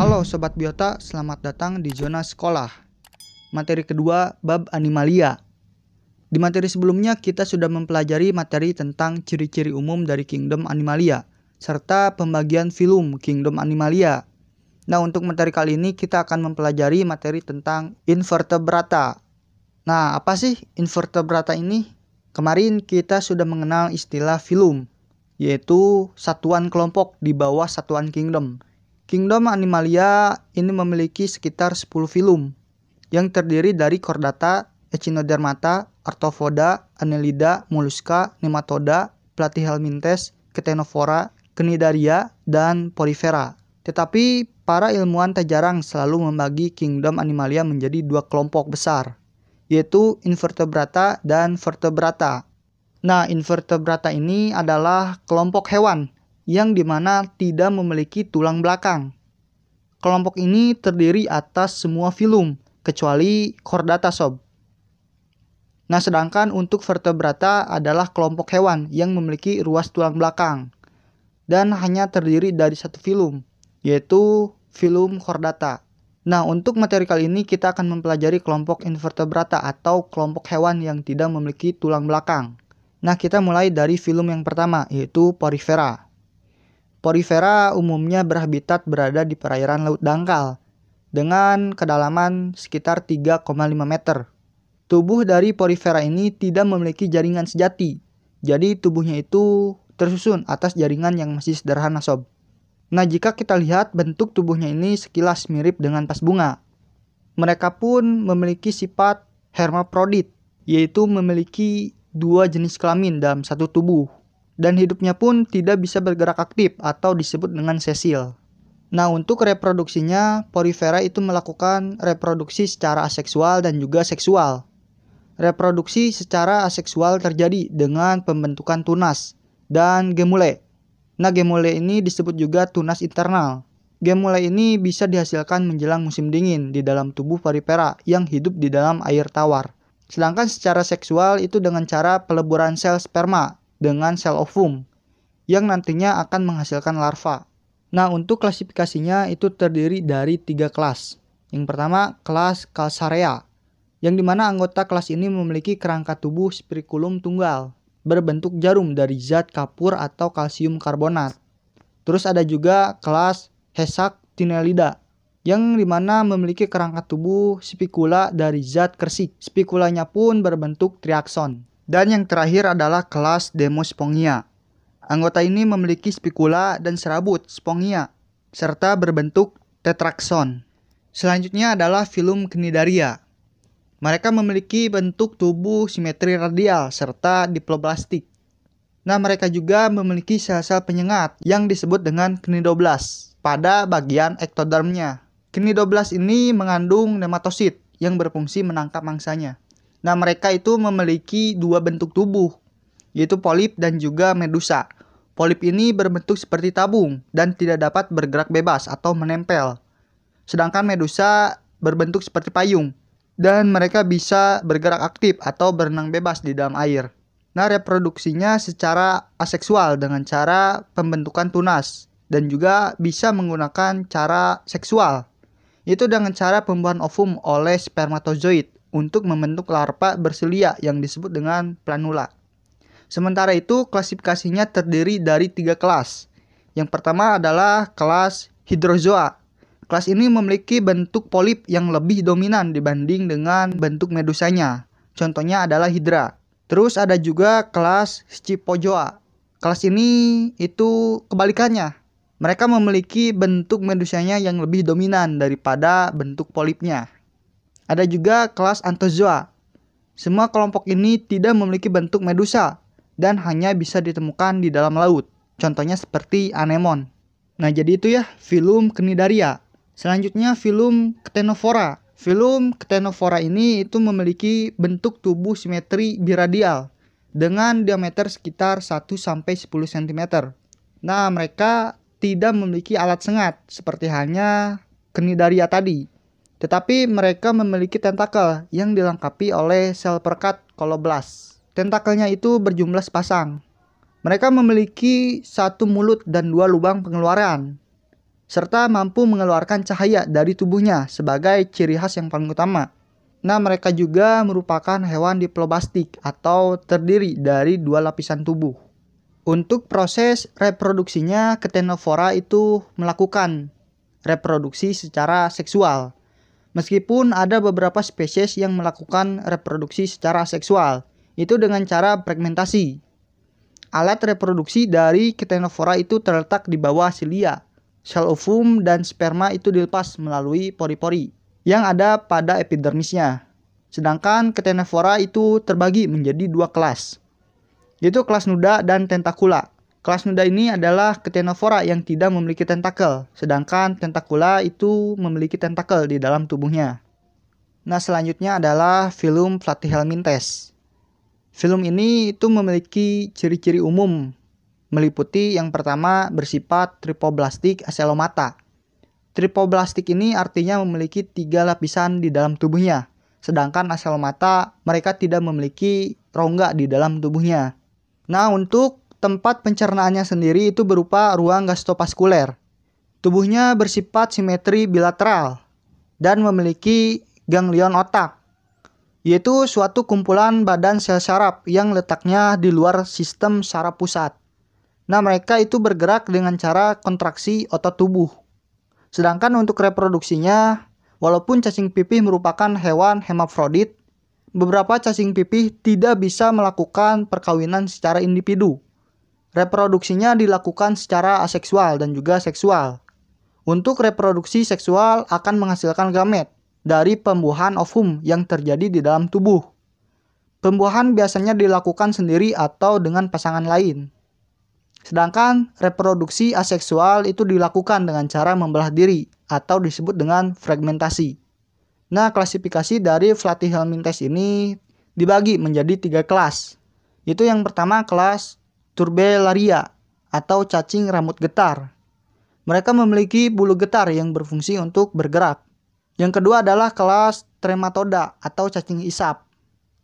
Halo Sobat Biota, selamat datang di zona sekolah. Materi kedua, bab animalia. Di materi sebelumnya kita sudah mempelajari materi tentang ciri-ciri umum dari kingdom animalia, serta pembagian film kingdom animalia. Nah untuk materi kali ini kita akan mempelajari materi tentang invertebrata. Nah apa sih invertebrata ini? Kemarin kita sudah mengenal istilah film, yaitu satuan kelompok di bawah satuan kingdom Kingdom Animalia ini memiliki sekitar 10 filum yang terdiri dari Chordata, Echinodermata, Arthopoda, Annelida, Mollusca, Nematoda, Platyhelminthes, Ketenophora, Cnidaria, dan Porifera. Tetapi para ilmuwan tak jarang selalu membagi kingdom Animalia menjadi dua kelompok besar, yaitu invertebrata dan vertebrata. Nah, invertebrata ini adalah kelompok hewan yang dimana tidak memiliki tulang belakang. Kelompok ini terdiri atas semua filum, kecuali chordata sob. Nah, sedangkan untuk vertebrata adalah kelompok hewan yang memiliki ruas tulang belakang dan hanya terdiri dari satu filum, yaitu filum chordata. Nah, untuk materi kali ini kita akan mempelajari kelompok invertebrata atau kelompok hewan yang tidak memiliki tulang belakang. Nah, kita mulai dari filum yang pertama, yaitu porifera. Porifera umumnya berhabitat berada di perairan laut dangkal dengan kedalaman sekitar 3,5 meter. Tubuh dari porifera ini tidak memiliki jaringan sejati, jadi tubuhnya itu tersusun atas jaringan yang masih sederhana sob. Nah jika kita lihat bentuk tubuhnya ini sekilas mirip dengan pas bunga. Mereka pun memiliki sifat hermaprodit, yaitu memiliki dua jenis kelamin dalam satu tubuh dan hidupnya pun tidak bisa bergerak aktif atau disebut dengan sesil. Nah, untuk reproduksinya, porifera itu melakukan reproduksi secara aseksual dan juga seksual. Reproduksi secara aseksual terjadi dengan pembentukan tunas dan gemule. Nah, gemule ini disebut juga tunas internal. Gemule ini bisa dihasilkan menjelang musim dingin di dalam tubuh porifera yang hidup di dalam air tawar. Sedangkan secara seksual itu dengan cara peleburan sel sperma dengan sel ovum yang nantinya akan menghasilkan larva. Nah, untuk klasifikasinya itu terdiri dari tiga kelas. Yang pertama, kelas Calcarea, yang dimana anggota kelas ini memiliki kerangka tubuh spirikulum tunggal, berbentuk jarum dari zat kapur atau kalsium karbonat. Terus ada juga kelas Hesactinellida, yang dimana memiliki kerangka tubuh spikula dari zat kersik. Spikulanya pun berbentuk triakson. Dan yang terakhir adalah kelas Demospongia. Anggota ini memiliki spikula dan serabut spongia, serta berbentuk tetrakson. Selanjutnya adalah filum cnidaria. Mereka memiliki bentuk tubuh simetri radial serta diploblastik. Nah, mereka juga memiliki sel-sel penyengat yang disebut dengan Cnidoblas pada bagian ektodermnya. Cnidoblas ini mengandung nematosit yang berfungsi menangkap mangsanya. Nah, mereka itu memiliki dua bentuk tubuh, yaitu polip dan juga medusa. Polip ini berbentuk seperti tabung dan tidak dapat bergerak bebas atau menempel. Sedangkan medusa berbentuk seperti payung dan mereka bisa bergerak aktif atau berenang bebas di dalam air. Nah, reproduksinya secara aseksual dengan cara pembentukan tunas dan juga bisa menggunakan cara seksual. Itu dengan cara pembuahan ovum oleh spermatozoid untuk membentuk larva berselia yang disebut dengan planula. Sementara itu, klasifikasinya terdiri dari tiga kelas. Yang pertama adalah kelas hidrozoa. Kelas ini memiliki bentuk polip yang lebih dominan dibanding dengan bentuk medusanya. Contohnya adalah hidra. Terus ada juga kelas scipozoa. Kelas ini itu kebalikannya. Mereka memiliki bentuk medusanya yang lebih dominan daripada bentuk polipnya. Ada juga kelas Anthozoa. Semua kelompok ini tidak memiliki bentuk medusa dan hanya bisa ditemukan di dalam laut. Contohnya seperti anemon. Nah, jadi itu ya film cnidaria. Selanjutnya film ctenophora. Film ctenophora ini itu memiliki bentuk tubuh simetri biradial dengan diameter sekitar 1 10 cm. Nah, mereka tidak memiliki alat sengat seperti hanya Cnidaria tadi. Tetapi mereka memiliki tentakel yang dilengkapi oleh sel perkat koloblas. Tentakelnya itu berjumlah sepasang. Mereka memiliki satu mulut dan dua lubang pengeluaran, serta mampu mengeluarkan cahaya dari tubuhnya sebagai ciri khas yang paling utama. Nah, mereka juga merupakan hewan diplobastik atau terdiri dari dua lapisan tubuh. Untuk proses reproduksinya, ketenofora itu melakukan reproduksi secara seksual Meskipun ada beberapa spesies yang melakukan reproduksi secara seksual, itu dengan cara fragmentasi. Alat reproduksi dari ketenofora itu terletak di bawah silia. Sel ovum dan sperma itu dilepas melalui pori-pori yang ada pada epidermisnya. Sedangkan ketenofora itu terbagi menjadi dua kelas, yaitu kelas nuda dan tentakula. Kelas nuda ini adalah ketenofora yang tidak memiliki tentakel, sedangkan tentakula itu memiliki tentakel di dalam tubuhnya. Nah, selanjutnya adalah film Platyhelminthes. Film ini itu memiliki ciri-ciri umum, meliputi yang pertama bersifat tripoblastik aselomata. Tripoblastik ini artinya memiliki tiga lapisan di dalam tubuhnya, sedangkan aselomata mereka tidak memiliki rongga di dalam tubuhnya. Nah, untuk tempat pencernaannya sendiri itu berupa ruang gastropaskuler. Tubuhnya bersifat simetri bilateral dan memiliki ganglion otak, yaitu suatu kumpulan badan sel saraf yang letaknya di luar sistem saraf pusat. Nah, mereka itu bergerak dengan cara kontraksi otot tubuh. Sedangkan untuk reproduksinya, walaupun cacing pipih merupakan hewan hemafrodit, beberapa cacing pipih tidak bisa melakukan perkawinan secara individu Reproduksinya dilakukan secara aseksual dan juga seksual. Untuk reproduksi seksual akan menghasilkan gamet dari pembuahan ovum yang terjadi di dalam tubuh. Pembuahan biasanya dilakukan sendiri atau dengan pasangan lain. Sedangkan reproduksi aseksual itu dilakukan dengan cara membelah diri atau disebut dengan fragmentasi. Nah, klasifikasi dari flatty ini dibagi menjadi tiga kelas. Itu yang pertama kelas turbellaria atau cacing rambut getar. Mereka memiliki bulu getar yang berfungsi untuk bergerak. Yang kedua adalah kelas Trematoda atau cacing isap.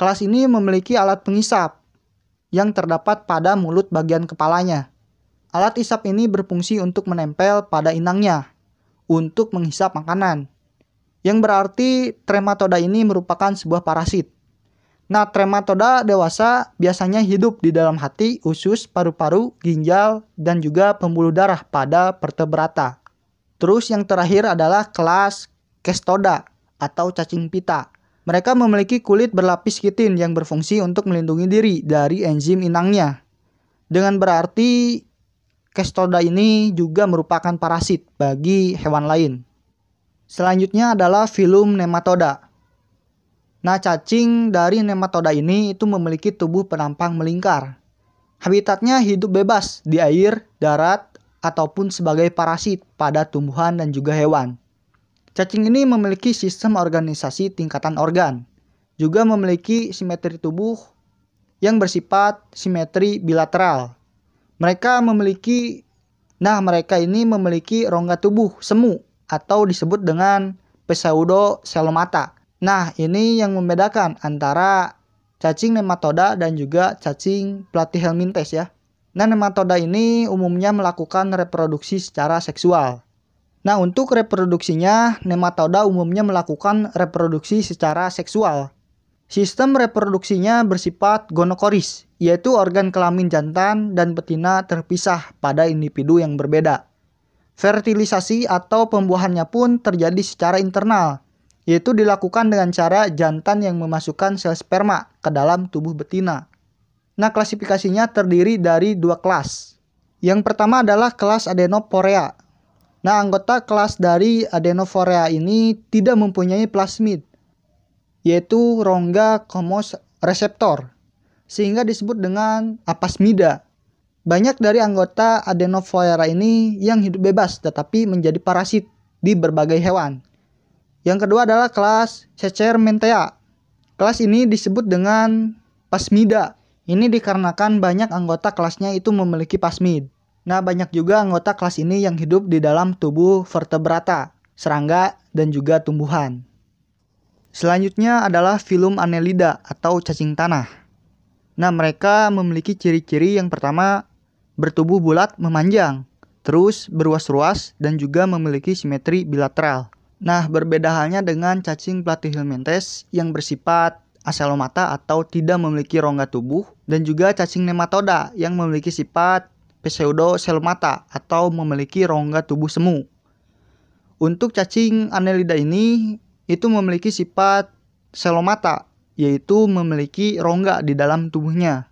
Kelas ini memiliki alat pengisap yang terdapat pada mulut bagian kepalanya. Alat isap ini berfungsi untuk menempel pada inangnya untuk menghisap makanan. Yang berarti Trematoda ini merupakan sebuah parasit Nah, trematoda dewasa biasanya hidup di dalam hati, usus, paru-paru, ginjal, dan juga pembuluh darah pada vertebrata. Terus yang terakhir adalah kelas kestoda atau cacing pita. Mereka memiliki kulit berlapis kitin yang berfungsi untuk melindungi diri dari enzim inangnya. Dengan berarti kestoda ini juga merupakan parasit bagi hewan lain. Selanjutnya adalah filum nematoda. Nah, cacing dari nematoda ini itu memiliki tubuh penampang melingkar. Habitatnya hidup bebas di air, darat, ataupun sebagai parasit pada tumbuhan dan juga hewan. Cacing ini memiliki sistem organisasi tingkatan organ, juga memiliki simetri tubuh yang bersifat simetri bilateral. Mereka memiliki nah mereka ini memiliki rongga tubuh semu atau disebut dengan selomata. Nah, ini yang membedakan antara cacing nematoda dan juga cacing platyhelminthes ya. Nah, nematoda ini umumnya melakukan reproduksi secara seksual. Nah, untuk reproduksinya, nematoda umumnya melakukan reproduksi secara seksual. Sistem reproduksinya bersifat gonokoris, yaitu organ kelamin jantan dan betina terpisah pada individu yang berbeda. Fertilisasi atau pembuahannya pun terjadi secara internal, yaitu dilakukan dengan cara jantan yang memasukkan sel sperma ke dalam tubuh betina. Nah, klasifikasinya terdiri dari dua kelas. Yang pertama adalah kelas adenoporea. Nah, anggota kelas dari adenoporea ini tidak mempunyai plasmid, yaitu rongga komos reseptor, sehingga disebut dengan apasmida. Banyak dari anggota adenoporea ini yang hidup bebas tetapi menjadi parasit di berbagai hewan, yang kedua adalah kelas Cecer Mentea. Kelas ini disebut dengan Pasmida. Ini dikarenakan banyak anggota kelasnya itu memiliki pasmid. Nah, banyak juga anggota kelas ini yang hidup di dalam tubuh vertebrata, serangga, dan juga tumbuhan. Selanjutnya adalah filum annelida atau cacing tanah. Nah, mereka memiliki ciri-ciri yang pertama bertubuh bulat memanjang, terus beruas ruas dan juga memiliki simetri bilateral. Nah, berbeda halnya dengan cacing platyhelminthes yang bersifat aselomata atau tidak memiliki rongga tubuh dan juga cacing nematoda yang memiliki sifat pseudoselomata atau memiliki rongga tubuh semu. Untuk cacing anelida ini itu memiliki sifat selomata yaitu memiliki rongga di dalam tubuhnya.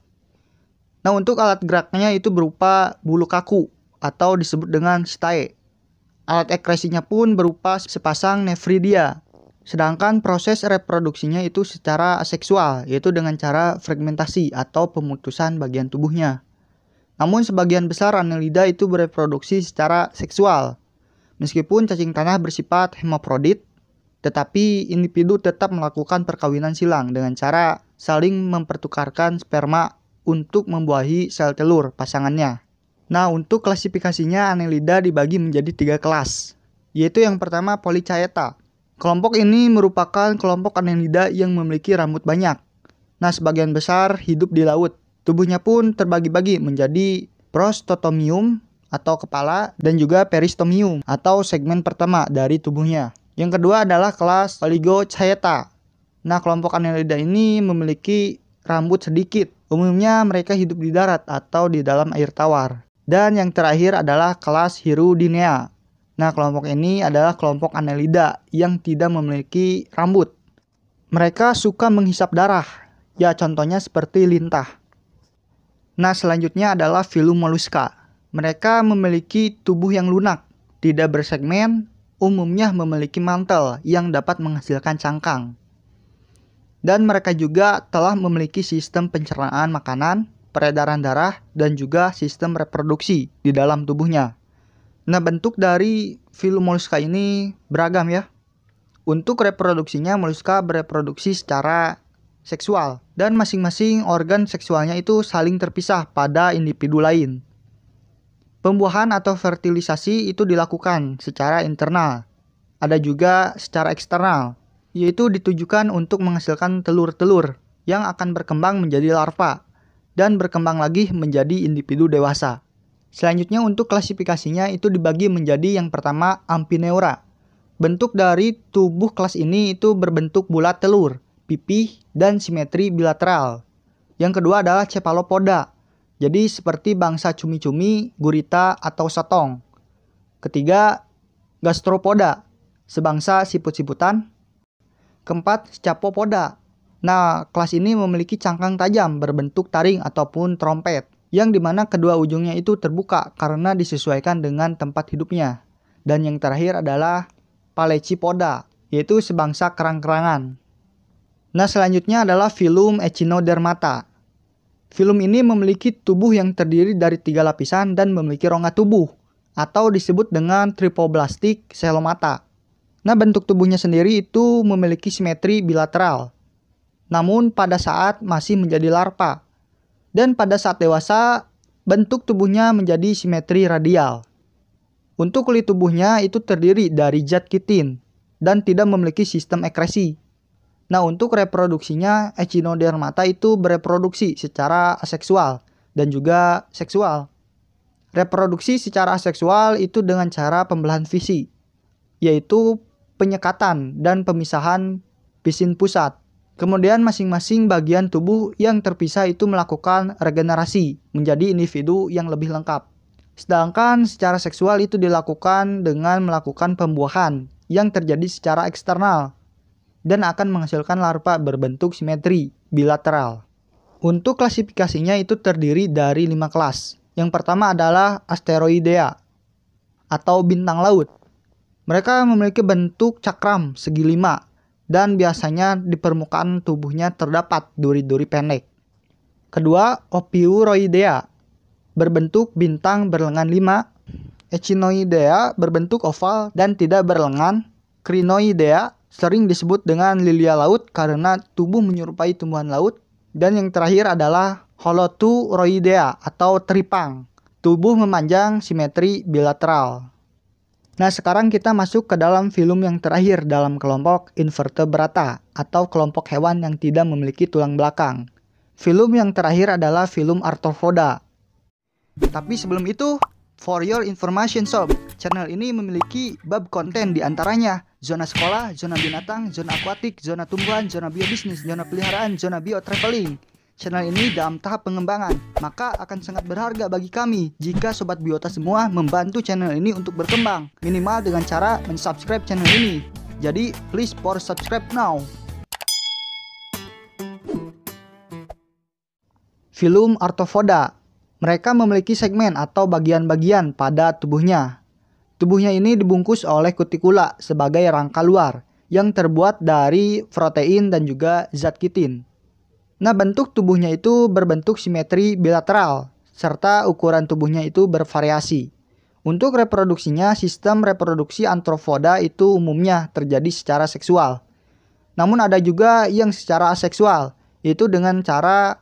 Nah, untuk alat geraknya itu berupa bulu kaku atau disebut dengan stae. Alat ekresinya pun berupa sepasang nefridia. Sedangkan proses reproduksinya itu secara seksual, yaitu dengan cara fragmentasi atau pemutusan bagian tubuhnya. Namun sebagian besar Annelida itu bereproduksi secara seksual. Meskipun cacing tanah bersifat hemaprodit, tetapi individu tetap melakukan perkawinan silang dengan cara saling mempertukarkan sperma untuk membuahi sel telur pasangannya. Nah, untuk klasifikasinya anelida dibagi menjadi tiga kelas, yaitu yang pertama Polychaeta. Kelompok ini merupakan kelompok anelida yang memiliki rambut banyak. Nah, sebagian besar hidup di laut. Tubuhnya pun terbagi-bagi menjadi prostotomium atau kepala dan juga peristomium atau segmen pertama dari tubuhnya. Yang kedua adalah kelas oligochaeta. Nah, kelompok anelida ini memiliki rambut sedikit. Umumnya mereka hidup di darat atau di dalam air tawar. Dan yang terakhir adalah kelas Hirudinea. Nah, kelompok ini adalah kelompok Annelida yang tidak memiliki rambut. Mereka suka menghisap darah, ya contohnya seperti lintah. Nah, selanjutnya adalah filum Mollusca. Mereka memiliki tubuh yang lunak, tidak bersegmen, umumnya memiliki mantel yang dapat menghasilkan cangkang. Dan mereka juga telah memiliki sistem pencernaan makanan peredaran darah, dan juga sistem reproduksi di dalam tubuhnya. Nah, bentuk dari moluska ini beragam ya. Untuk reproduksinya, moluska bereproduksi secara seksual dan masing-masing organ seksualnya itu saling terpisah pada individu lain. Pembuahan atau fertilisasi itu dilakukan secara internal. Ada juga secara eksternal, yaitu ditujukan untuk menghasilkan telur-telur yang akan berkembang menjadi larva dan berkembang lagi menjadi individu dewasa. Selanjutnya untuk klasifikasinya itu dibagi menjadi yang pertama ampineura. Bentuk dari tubuh kelas ini itu berbentuk bulat telur, pipih, dan simetri bilateral. Yang kedua adalah cephalopoda, jadi seperti bangsa cumi-cumi, gurita, atau satong. Ketiga, gastropoda, sebangsa siput-siputan. Keempat, scapopoda, Nah, kelas ini memiliki cangkang tajam berbentuk taring ataupun trompet, yang dimana kedua ujungnya itu terbuka karena disesuaikan dengan tempat hidupnya. Dan yang terakhir adalah Palecipoda, yaitu sebangsa kerang-kerangan. Nah, selanjutnya adalah filum echinodermata. Film ini memiliki tubuh yang terdiri dari tiga lapisan dan memiliki rongga tubuh, atau disebut dengan tripoblastik selomata. Nah, bentuk tubuhnya sendiri itu memiliki simetri bilateral, namun pada saat masih menjadi larva. Dan pada saat dewasa, bentuk tubuhnya menjadi simetri radial. Untuk kulit tubuhnya itu terdiri dari zat kitin dan tidak memiliki sistem ekresi. Nah, untuk reproduksinya, echinodermata itu bereproduksi secara aseksual dan juga seksual. Reproduksi secara aseksual itu dengan cara pembelahan visi, yaitu penyekatan dan pemisahan pisin pusat. Kemudian masing-masing bagian tubuh yang terpisah itu melakukan regenerasi menjadi individu yang lebih lengkap. Sedangkan secara seksual itu dilakukan dengan melakukan pembuahan yang terjadi secara eksternal dan akan menghasilkan larva berbentuk simetri bilateral. Untuk klasifikasinya itu terdiri dari lima kelas. Yang pertama adalah asteroidea atau bintang laut. Mereka memiliki bentuk cakram segi lima dan biasanya di permukaan tubuhnya terdapat duri-duri pendek. Kedua, Ophiuroidea berbentuk bintang berlengan 5, Echinoidea berbentuk oval dan tidak berlengan, Crinoidea sering disebut dengan lilia laut karena tubuh menyerupai tumbuhan laut, dan yang terakhir adalah Holoturoidea atau tripang, tubuh memanjang simetri bilateral. Nah, sekarang kita masuk ke dalam film yang terakhir dalam kelompok invertebrata atau kelompok hewan yang tidak memiliki tulang belakang. Film yang terakhir adalah film arthropoda. Tapi sebelum itu, for your information sob, channel ini memiliki bab konten diantaranya zona sekolah, zona binatang, zona akuatik, zona tumbuhan, zona biobisnis, zona peliharaan, zona bio traveling. Channel ini dalam tahap pengembangan, maka akan sangat berharga bagi kami jika sobat biota semua membantu channel ini untuk berkembang, minimal dengan cara mensubscribe channel ini. Jadi, please for subscribe now. Film Artofoda Mereka memiliki segmen atau bagian-bagian pada tubuhnya. Tubuhnya ini dibungkus oleh kutikula sebagai rangka luar yang terbuat dari protein dan juga zat kitin. Nah, bentuk tubuhnya itu berbentuk simetri bilateral, serta ukuran tubuhnya itu bervariasi. Untuk reproduksinya, sistem reproduksi antropoda itu umumnya terjadi secara seksual. Namun ada juga yang secara aseksual, yaitu dengan cara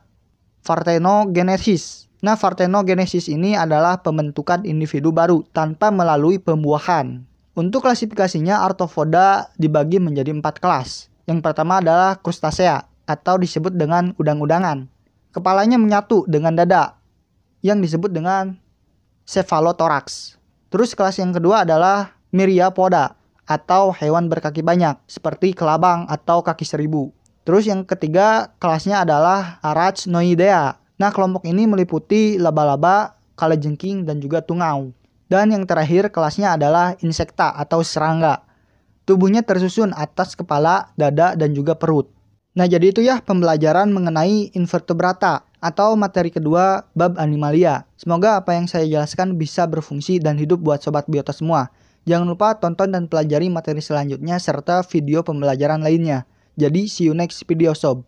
partenogenesis. Nah, partenogenesis ini adalah pembentukan individu baru tanpa melalui pembuahan. Untuk klasifikasinya, artofoda dibagi menjadi empat kelas. Yang pertama adalah crustacea atau disebut dengan udang-udangan. Kepalanya menyatu dengan dada yang disebut dengan cephalothorax. Terus kelas yang kedua adalah myriapoda atau hewan berkaki banyak seperti kelabang atau kaki seribu. Terus yang ketiga kelasnya adalah Arachnoidea. Nah, kelompok ini meliputi laba-laba, kalajengking dan juga tungau. Dan yang terakhir kelasnya adalah insekta atau serangga. Tubuhnya tersusun atas kepala, dada, dan juga perut. Nah, jadi itu ya pembelajaran mengenai invertebrata atau materi kedua bab animalia. Semoga apa yang saya jelaskan bisa berfungsi dan hidup buat sobat biota semua. Jangan lupa tonton dan pelajari materi selanjutnya serta video pembelajaran lainnya. Jadi, see you next video sob.